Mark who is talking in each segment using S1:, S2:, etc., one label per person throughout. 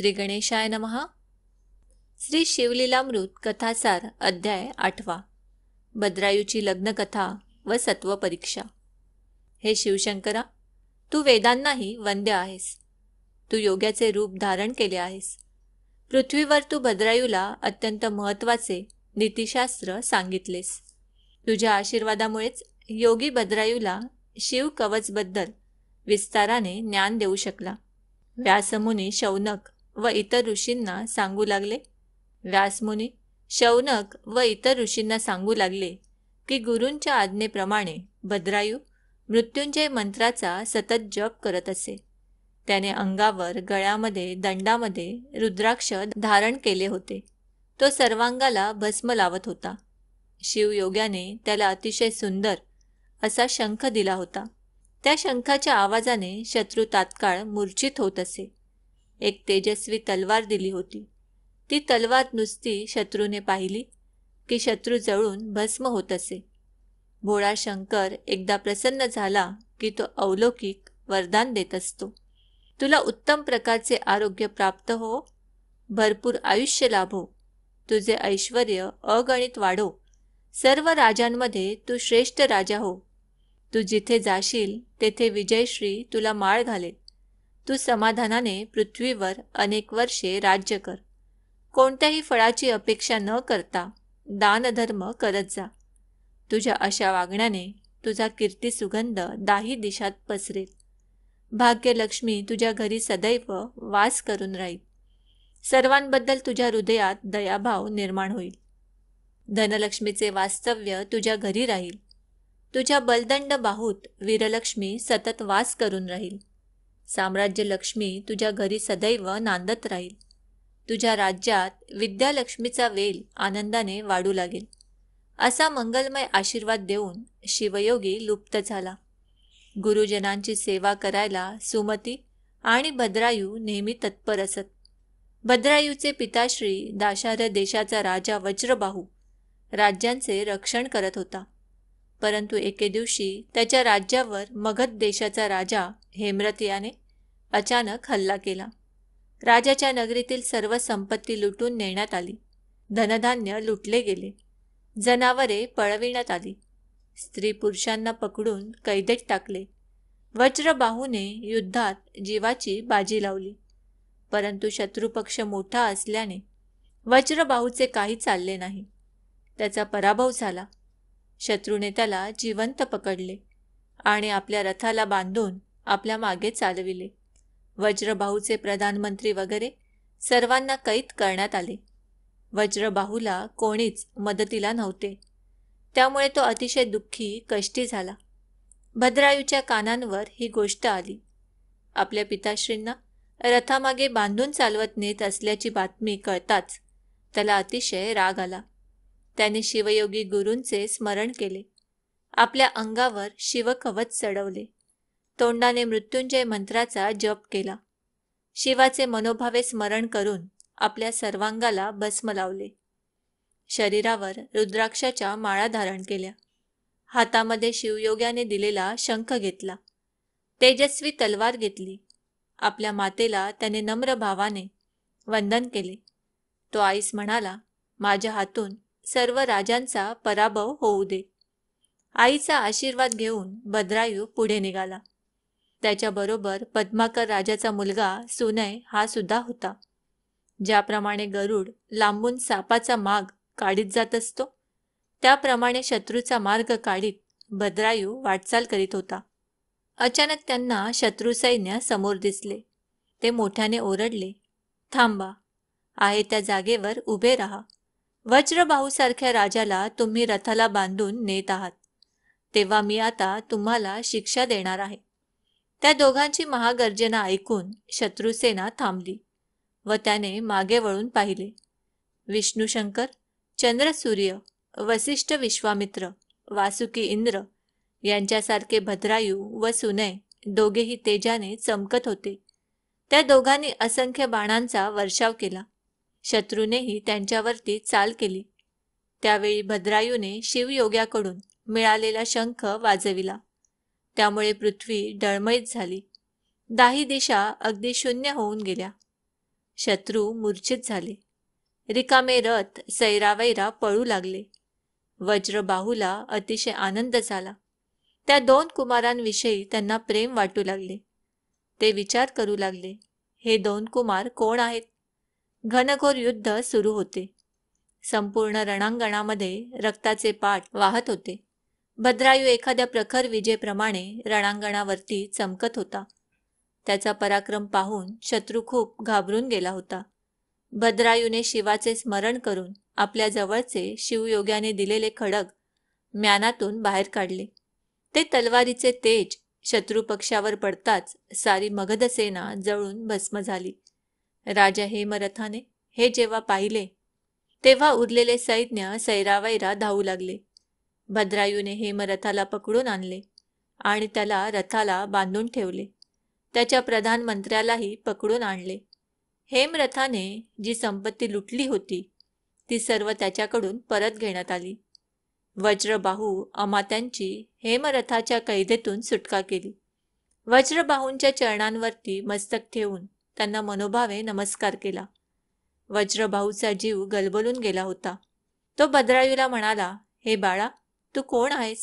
S1: श्री गणेशाय नमहा श्री शिवलीलामृत कथासार अध्याय आठवा बद्रायूची लग्नकथा व सत्व परीक्षा हे शिवशंकरा तू वेदांनाही वंद्य आहेस तू योग्याचे रूप धारण केले आहेस पृथ्वीवर तू भद्रायूला अत्यंत महत्त्वाचे नीतिशास्त्र सांगितलेस तुझ्या आशीर्वादामुळेच योगी भद्रायूला शिव कवचबद्दल विस्ताराने ज्ञान देऊ शकला व्यासमुनी शौनक व इतर ऋषींना सांगू लागले व्यासमुनी शौनक व इतर ऋषींना सांगू लागले की गुरूंच्या आज्ञेप्रमाणे भद्रायू मृत्युंजय मंत्राचा सतत जप करत असे त्याने अंगावर गळ्यामध्ये दंडामध्ये रुद्राक्ष धारण केले होते तो सर्वांगाला भस्म लावत होता शिवयोगाने त्याला अतिशय सुंदर असा शंख दिला होता त्या शंखाच्या आवाजाने शत्रू तात्काळ मूर्छित होत असे एक तेजस्वी तलवार दिली होती ती तलवार नुसती शत्रूने पाहिली की शत्रू जळून भस्म होत असे भोळा शंकर एकदा प्रसन्न झाला की तो अवलौकिक वरदान देत असतो तुला उत्तम प्रकारचे आरोग्य प्राप्त हो भरपूर आयुष्य लाभो तुझे ऐश्वर अगणित वाढो सर्व राजांमध्ये तू श्रेष्ठ राजा हो तू जिथे जाशील तेथे विजयश्री तुला माळ घालेल तू समाधानाने पृथ्वीवर अनेक वर्षे राज्य कर कोणत्याही फळाची अपेक्षा न करता दानधर्म करत जा तुझ्या अशा वागण्याने तुझा कीर्ती सुगंध दाही दिशात पसरेल भाग्यलक्ष्मी तुझ्या घरी सदैव वास करून राहील सर्वांबद्दल तुझ्या हृदयात दयाभाव निर्माण होईल धनलक्ष्मीचे वास्तव्य तुझ्या घरी राहील तुझ्या बलदंड बाहूत वीरलक्ष्मी सतत वास करून राहील साम्राज्य लक्ष्मी तुझ्या घरी सदैव नांदत राहील तुझ्या राज्यात विद्यालक्ष्मीचा वेल आनंदाने वाढू लागेल असा मंगलमय आशीर्वाद देऊन शिवयोगी लुप्त झाला गुरुजनांची सेवा करायला सुमती आणि भद्रायू नेहमी तत्पर असत भद्रायूचे पिताश्री दाशार देशाचा राजा वज्रबाहू राज्यांचे रक्षण करत होता परंतु एके दिवशी त्याच्या राज्यावर मगध देशाचा राजा हेमरतियाने अचानक हल्ला केला राजाच्या नगरीतील सर्व संपत्ती लुटून नेण्यात आली धनधान्य लुटले गेले जनावरे पळविण्यात आली स्त्री पुरुषांना पकडून कैदेत टाकले वज्रबाहूने युद्धात जीवाची बाजी लावली परंतु शत्रुपक्ष मोठा असल्याने वज्रबाहूचे काही चालले नाही त्याचा पराभव झाला शत्रूने त्याला जिवंत पकडले आणि आपल्या रथाला बांधून आपल्या मागे चालविले वज्रबाहूचे प्रधानमंत्री वगैरे सर्वांना कैद करण्यात आले वज्रबाहूला कोणीच मदतीला नव्हते त्यामुळे तो अतिशय दुःखी कष्टी झाला भद्रायूच्या कानांवर ही गोष्ट आली आपल्या पिताश्रींना रथामागे बांधून चालवत नेत असल्याची बातमी कळताच त्याला अतिशय राग आला त्याने शिवयोगी गुरूंचे स्मरण केले आपल्या अंगावर शिवकवच चढवले तोंडाने मृत्युंजय मंत्राचा जप केला शिवाचे मनोभावे स्मरण करून आपल्या सर्वांगाला भस्म लावले शरीरावर रुद्राक्षाच्या माळा धारण केल्या हातामध्ये शिवयोग्याने दिलेला शंख घेतला तेजस्वी तलवार घेतली आपल्या मातेला त्याने नम्र भावाने वंदन केले तो आईस म्हणाला माझ्या हातून सर्व राजांचा पराभव होऊ दे आईचा आशीर्वाद घेऊन भद्रायू पुढे निघाला त्याच्याबरोबर पद्माकर राजाचा मुलगा सुनय हा सुद्धा होता ज्याप्रमाणे गरुड लांबून सापाचा माग काढीत जात असतो त्याप्रमाणे शत्रूचा मार्ग काढीत भद्रायू वाटचाल करीत होता अचानक त्यांना शत्रू सैन्य समोर दिसले ते मोठ्याने ओरडले थांबा आहे त्या जागेवर उभे राहा सारख्या राजाला तुम्ही रथाला बांधून नेत आहात तेव्हा मी आता तुम्हाला शिक्षा देणार आहे त्या दोघांची महागर्जना ऐकून शत्रुसेना थांबली व त्याने मागे वळून पाहिले विष्णूशंकर चंद्रसूर्य वसिष्ठ विश्वामित्र वासुकी इंद्र यांच्यासारखे भद्रायू व सुनय दोघेही तेजाने चमकत होते त्या दोघांनी असंख्य बाणांचा वर्षाव केला शत्रूनेही त्यांच्यावरती चाल केली त्यावेळी भद्रायूने शिवयोग्याकडून मिळालेला शंख वाजविला त्यामुळे पृथ्वी डळमळीत झाली दाही दिशा अगदी शून्य होऊन गेल्या शत्रू मूर्छित झाले रिकामे रथ सैरावैरा पळू लागले वज्रबाहूला अतिशय आनंद झाला त्या दोन कुमारांविषयी त्यांना प्रेम वाटू लागले ते विचार करू लागले हे दोन कुमार कोण आहेत घनघोर युद्ध सुरू होते संपूर्ण रणांगणामध्ये रक्ताचे पाठ वाहत होते भद्रायू एखाद्या प्रखर विजेप्रमाणे रणांगणावरती चमकत होता त्याचा पराक्रम पाहून शत्रू खूप घाबरून गेला होता भद्रायूने शिवाचे स्मरण करून आपल्या जवळचे शिवयोग्याने दिलेले खडग म्यानातून बाहेर काढले ते तलवारीचे तेज शत्रू पक्षावर पडताच सारी मगधसेना जळून भस्म झाली राजा हेमरथाने हे जेव्हा पाहिले तेव्हा उरलेले सैन्य सैरावैरा धावू लागले भद्रायूने हेमरथाला पकडून आणले आणि त्याला रथाला बांधून ठेवले त्याच्या प्रधानमंत्र्यालाही पकडून आणले हेमरथाने जी संपत्ती लुटली होती ती सर्व त्याच्याकडून परत घेण्यात आली वज्रबाहू अमात्यांची हेमरथाच्या कैदेतून सुटका केली वज्रबाहूंच्या चरणांवरती मस्तक ठेवून त्यांना मनोभावे नमस्कार केला वज्रबाहूचा जीव गलबलून गेला होता तो भद्रायूला म्हणाला हे बाळा तू कोण आहेस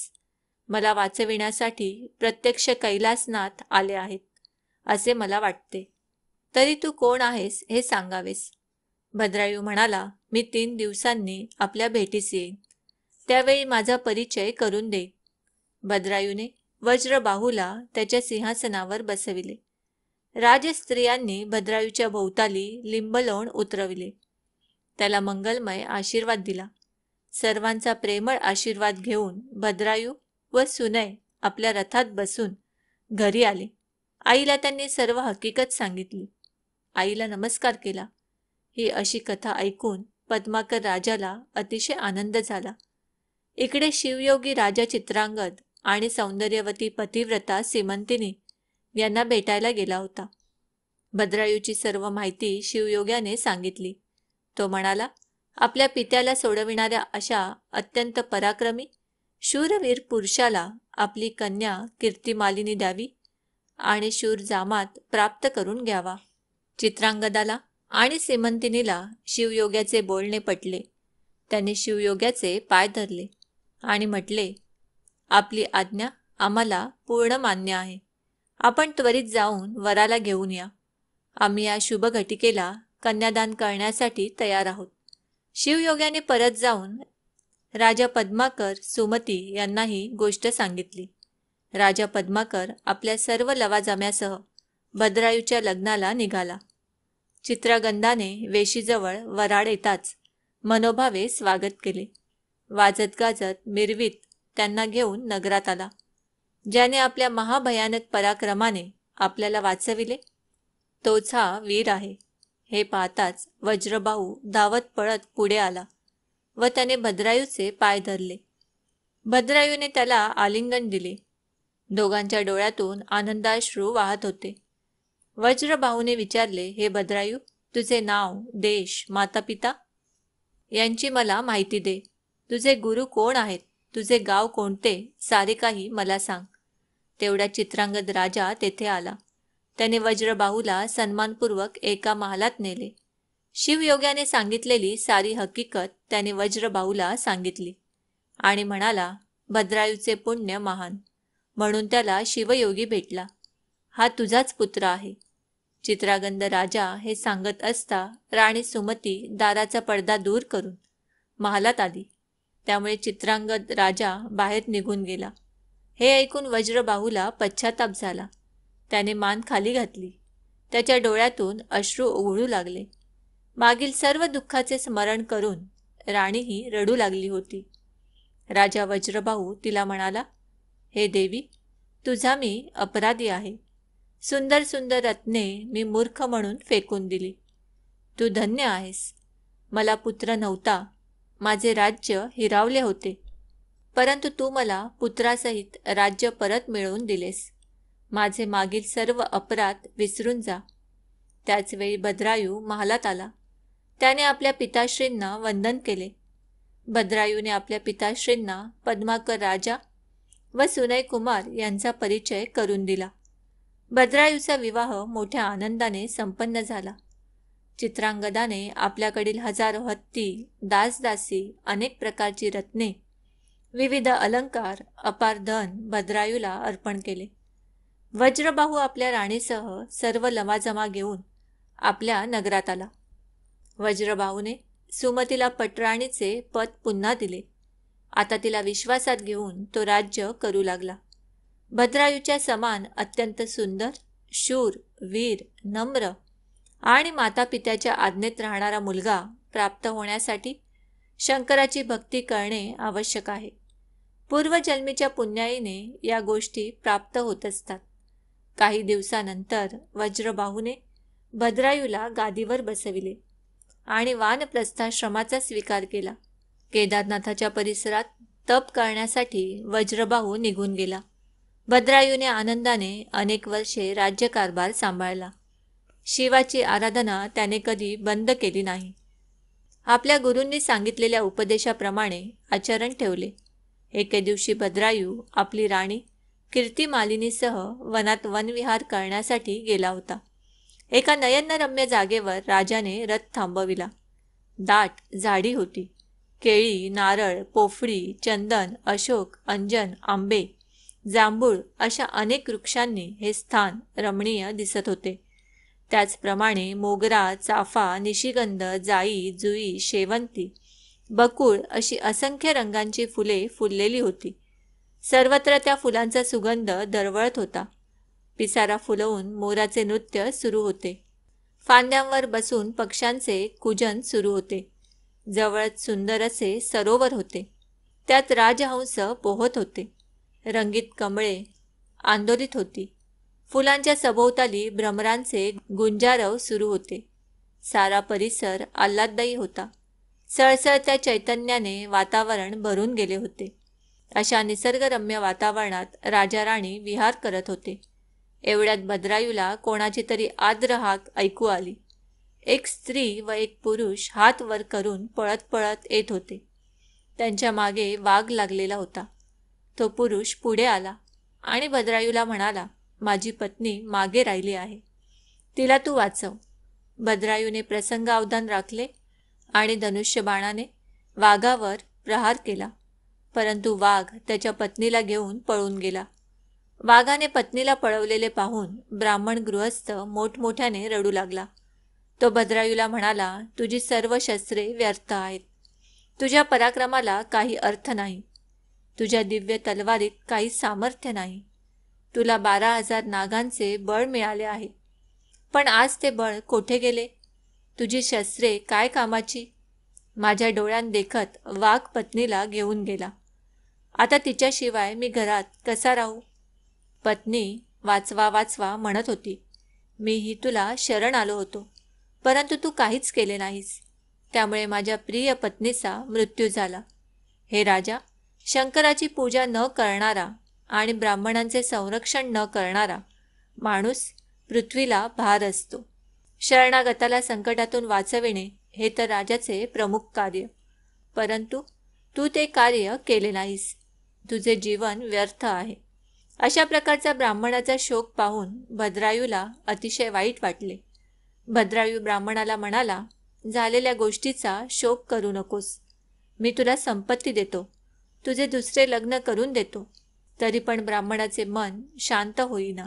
S1: मला वाचविण्यासाठी प्रत्यक्ष कैलासनाथ आले आहेत असे मला वाटते तरी तू कोण आहेस हे सांगावेस भद्रायू म्हणाला मी तीन दिवसांनी आपल्या भेटीस येईन त्यावेळी माझा परिचय करून दे भद्रायूने वज्रबाहूला त्याच्या सिंहासनावर बसविले राजस्त्रियांनी भद्रायूच्या भोवताली लिंबलोण उतरविले त्याला मंगलमय आशीर्वाद दिला सर्वांचा प्रेमळ आशीर्वाद घेऊन भद्रायू व सुनय आपल्या रथात बसून घरी आले आईला त्यांनी सर्व हकीकत सांगितली आईला नमस्कार केला ही अशी कथा ऐकून पद्माकर राजाला अतिशय आनंद झाला इकडे शिवयोगी राजा चित्रांगद आणि सौंदर्यवती पतिव्रता सीमंतिनी यांना भेटायला गेला होता भद्रायूची सर्व माहिती शिवयोग्याने सांगितली तो म्हणाला आपल्या पित्याला सोडविणाऱ्या अशा अत्यंत पराक्रमी शूरवीर पुरुषाला आपली कन्या कीर्तिमालिनी द्यावी आणि शूर जामात प्राप्त करून घ्यावा चित्रांगदाला आणि सिमंतिनीला शिवयोग्याचे बोलणे पटले त्यांनी शिवयोग्याचे पाय धरले आणि म्हटले आपली आज्ञा आम्हाला पूर्ण मान्य आहे आपण त्वरित जाऊन वराला घेऊन या आम्ही या शुभघटिकेला कन्यादान करण्यासाठी तयार आहोत शिवयोग्याने परत जाऊन राजा पद्माकर सुमती यांना ही गोष्ट सांगितली राजा पद्माकर आपल्या सर्व लवाजाम्यासह भद्रायूच्या लग्नाला निघाला चित्रगंधाने वेशीजवळ वराड येताच मनोभावे स्वागत केले वाजत गाजत मिरवीत त्यांना घेऊन नगरात आला ज्याने आपल्या महाभयानक पराक्रमाने आपल्याला वाचविले तोच हा वीर आहे हे पाहताच वज्रबाऊ धावत पळत पुढे आला व त्याने भद्रायूचे पाय धरले भद्रायूने त्याला आलिंगन दिले दोघांच्या डोळ्यातून आनंदाश्रू वाहत होते वज्रबाहूने विचारले हे भद्रायू तुझे नाव देश मातापिता यांची मला माहिती दे तुझे गुरु कोण आहेत तुझे गाव कोणते सारे काही मला सांग तेवढ्या चित्रांगद राजा तेथे आला त्याने वज्रबाहूला सन्मानपूर्वक एका महालात नेले शिवयोग्याने सांगितलेली सारी हकीकत त्याने वज्रबाहूला सांगितली आणि म्हणाला भद्रायूचे पुण्य महान म्हणून त्याला शिवयोगी भेटला हा तुझाच पुत्र आहे चित्रागंध राजा हे सांगत असता राणी सुमती दाराचा पडदा दूर करून महालात आली त्यामुळे चित्रांगद राजा बाहेर निघून गेला हे ऐकून वज्रबाहूला पश्चाताप झाला त्याने मान खाली घातली त्याच्या डोळ्यातून अश्रू ओघळू लागले मागील सर्व दुःखाचे स्मरण करून राणीही रडू लागली होती राजा वज्रभाऊ तिला म्हणाला हे देवी तुझा मी अपराधी आहे सुंदर सुंदर रत्ने मी मूर्ख म्हणून फेकून दिली तू धन्य आहेस मला पुत्र नव्हता माझे राज्य हिरावले होते परंतु तू मला पुत्रासहित राज्य परत मिळवून दिलेस माझे मागील सर्व अपराध विसरून जा त्याचवेळी भद्रायू महालात आला त्याने आपल्या पिताश्रींना वंदन केले भद्रायूने आपल्या पिताश्रींना पद्माकर राजा व सुनय कुमार यांचा परिचय करून दिला भद्रायूचा विवाह मोठ्या आनंदाने संपन्न झाला चित्रांगदाने आपल्याकडील हजारो हत्ती दासदासी अनेक प्रकारची रत्ने विविध अलंकार अपार धन भद्रायूला अर्पण केले वज्रबाहू आपल्या राणीसह सर्व लमाजमा घेऊन आपल्या नगरात आला वज्रबाहूने सुमतीला पटराणीचे पद पुन्हा दिले आता तिला विश्वासात घेऊन तो राज्य करू लागला भद्रायूच्या समान अत्यंत सुंदर शूर वीर नम्र आणि माता पित्याच्या आज्ञेत राहणारा मुलगा प्राप्त होण्यासाठी शंकराची भक्ती करणे आवश्यक आहे पूर्वजन्मीच्या पुण्याईने या गोष्टी प्राप्त होत असतात काही दिवसानंतर वज्रबाहूने भद्रायूला गादीवर बसविले आणि वानप्रस्थाश्रमाचा स्वीकार केला केदारनाथाच्या परिसरात तप करण्यासाठी वज्रबाहू निघून गेला भद्रायूने आनंदाने अनेक वर्षे राज्यकारभार सांभाळला शिवाची आराधना त्याने कधी बंद केली नाही आपल्या गुरूंनी सांगितलेल्या उपदेशाप्रमाणे आचरण ठेवले एके दिवशी भद्रायू आपली राणी कीर्ती मालिनीसह वनात वनविहार करण्यासाठी गेला होता एका नयनरम्य जागेवर राजाने रथ थांबविला दाट झाडी होती केळी नारळ पोफळी चंदन अशोक अंजन आंबे जांभूळ अशा अनेक वृक्षांनी हे स्थान रमणीय दिसत होते त्याचप्रमाणे मोगरा चाफा निशिगंध जाई जुई शेवंती बकुळ अशी असंख्य रंगांची फुले फुललेली होती सर्वत्र त्या फुलांचा सुगंध दरवळत होता पिसारा फुलवून मोराचे नृत्य सुरू होते फांद्यांवर बसून पक्ष्यांचे कुजन सुरू होते जवळच सुंदर असे सरोवर होते त्यात राजहंस पोहत होते रंगीत कमळे आंदोलित होती फुलांच्या सभोवताली भ्रमरांचे गुंजारव सुरू होते सारा परिसर आल्हाददायी होता सळसळत्या चैतन्याने वातावरण भरून गेले होते अशा निसर्गरम्य वातावरणात राजा राणी विहार करत होते एवढ्यात भद्रायूला कोणाची तरी आद्र हाक ऐकू आली एक स्त्री व एक पुरुष हात वर करून पळत पळत येत होते त्यांच्या मागे वाघ लागलेला होता तो पुरुष पुढे आला आणि भद्रायूला म्हणाला माझी पत्नी मागे राहिली आहे तिला तू वाचव भद्रायूने प्रसंगावधान राखले आणि धनुष्यबाणाने वाघावर प्रहार केला परंतु वाघ त्याच्या पत्नीला घेऊन पळून गेला वाघाने पत्नीला पळवलेले पाहून ब्राह्मण गृहस्थ मोठमोठ्याने रडू लागला तो भद्रायूला म्हणाला तुझी सर्व शस्त्रे व्यर्थ आहेत तुझ्या पराक्रमाला काही अर्थ नाही तुझ्या दिव्य तलवारीत काही सामर्थ्य नाही तुला बारा हजार नागांचे बळ मिळाले आहे पण आज ते बळ कोठे गेले तुझी शस्त्रे काय कामाची माझ्या डोळ्यांदेखत वाघ पत्नीला घेऊन गेला आता तिच्याशिवाय मी घरात कसा राहू पत्नी वाचवा वाचवा म्हणत होती मीही तुला शरण आलो होतो परंतु तू काहीच केले नाहीस त्यामुळे माझ्या प्रिय पत्नीचा मृत्यू झाला हे राजा शंकराची पूजा न करणारा आणि ब्राह्मणांचे संरक्षण न करणारा माणूस पृथ्वीला भार असतो शरणागताला संकटातून वाचविणे हे तर राजाचे प्रमुख कार्य परंतु तू ते कार्य केले नाहीस तुझे जीवन व्यर्थ आहे अशा प्रकारचा ब्राह्मणाचा शोक पाहून भद्रायूला अतिशय वाईट वाटले भद्रायू ब्राह्मणाला म्हणाला झालेल्या गोष्टीचा शोक करू नकोस मी तुला संपत्ती देतो तुझे दुसरे लग्न करून देतो तरी पण ब्राह्मणाचे मन शांत होईना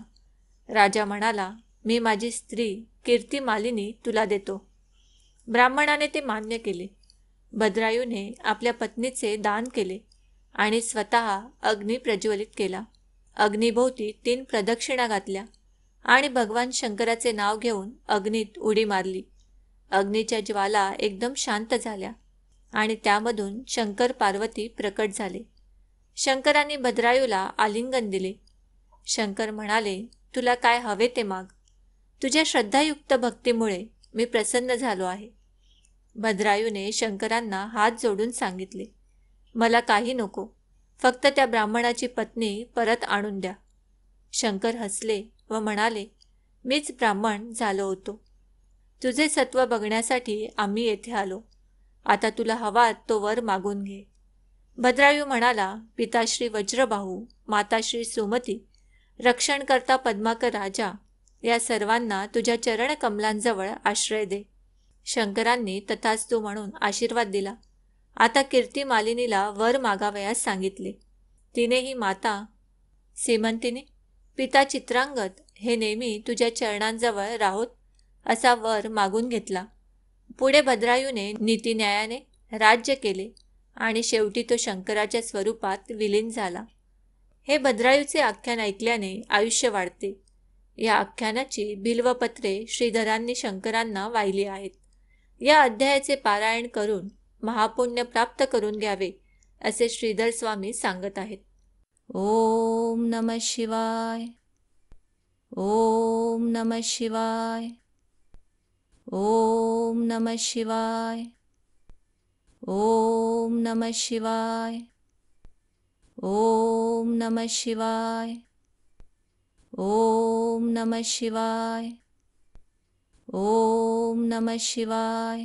S1: राजा म्हणाला मी माझी स्त्री कीर्ती मालिनी तुला देतो ब्राह्मणाने ते मान्य केले भद्रायूने आपल्या पत्नीचे दान केले आणि स्वतः अग्नी प्रज्वलित केला अग्निभोवती तीन प्रदक्षिणा घातल्या आणि भगवान शंकराचे नाव घेऊन अग्नीत उडी मारली अग्नीच्या ज्वाला एकदम शांत झाल्या आणि त्यामधून शंकर पार्वती प्रकट झाले शंकरांनी भद्रायूला आलिंगन दिले शंकर म्हणाले तुला काय हवे ते माग तुझ्या श्रद्धायुक्त भक्तीमुळे मी प्रसन्न झालो आहे भद्रायूने शंकरांना हात जोडून सांगितले मला काही नको फक्त त्या ब्राह्मणाची पत्नी परत आणून द्या शंकर हसले व म्हणाले मीच ब्राह्मण झालो होतो तुझे सत्व बघण्यासाठी आम्ही येथे आलो आता तुला हवा तो वर मागून घे भद्रायू म्हणाला पिताश्री वज्रबाहू माताश्री सुमती रक्षणकर्ता पद्माकर राजा या सर्वांना तुझ्या चरणकमलांजवळ आश्रय दे शंकरांनी तथाच तू म्हणून आशीर्वाद दिला आता कीर्ती मालिनीला वर मागावयास सांगितले तिने ही माता सीमंतीने पिता चित्रांगत हे नेहमी तुझ्या चरणांजवळ राहोत असा वर मागून घेतला पुढे भद्रायूने नीतीन्यायाने राज्य केले आणि शेवटी तो शंकराच्या स्वरूपात विलीन झाला हे भद्रायूचे आख्यान ऐकल्याने आयुष्य वाढते या आख्यानाची भिल्वपत्रे श्रीधरांनी शंकरांना वाहिली आहेत या अध्यायाचे पारायण करून महापुण्य प्राप्त करून घ्यावे असे श्रीधर स्वामी सांगत आहेत ओम नम शिवाय ओम नम शिवाय ओम नम शिवाय ओम नम शिवाय ओम नम शिवाय ओम नम शिवाय ओम नम शिवाय